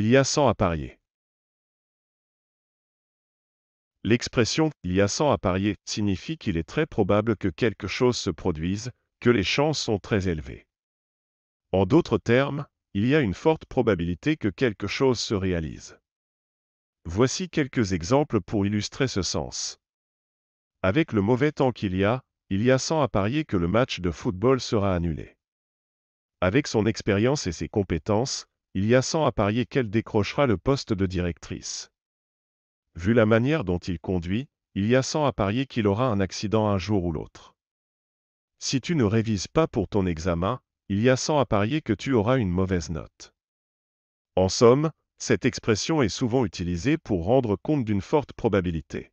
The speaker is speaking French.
Il y a 100 à parier. L'expression il y a 100 à parier signifie qu'il est très probable que quelque chose se produise, que les chances sont très élevées. En d'autres termes, il y a une forte probabilité que quelque chose se réalise. Voici quelques exemples pour illustrer ce sens. Avec le mauvais temps qu'il y a, il y a 100 à parier que le match de football sera annulé. Avec son expérience et ses compétences, il y a 100 à parier qu'elle décrochera le poste de directrice. Vu la manière dont il conduit, il y a cent à parier qu'il aura un accident un jour ou l'autre. Si tu ne révises pas pour ton examen, il y a cent à parier que tu auras une mauvaise note. En somme, cette expression est souvent utilisée pour rendre compte d'une forte probabilité.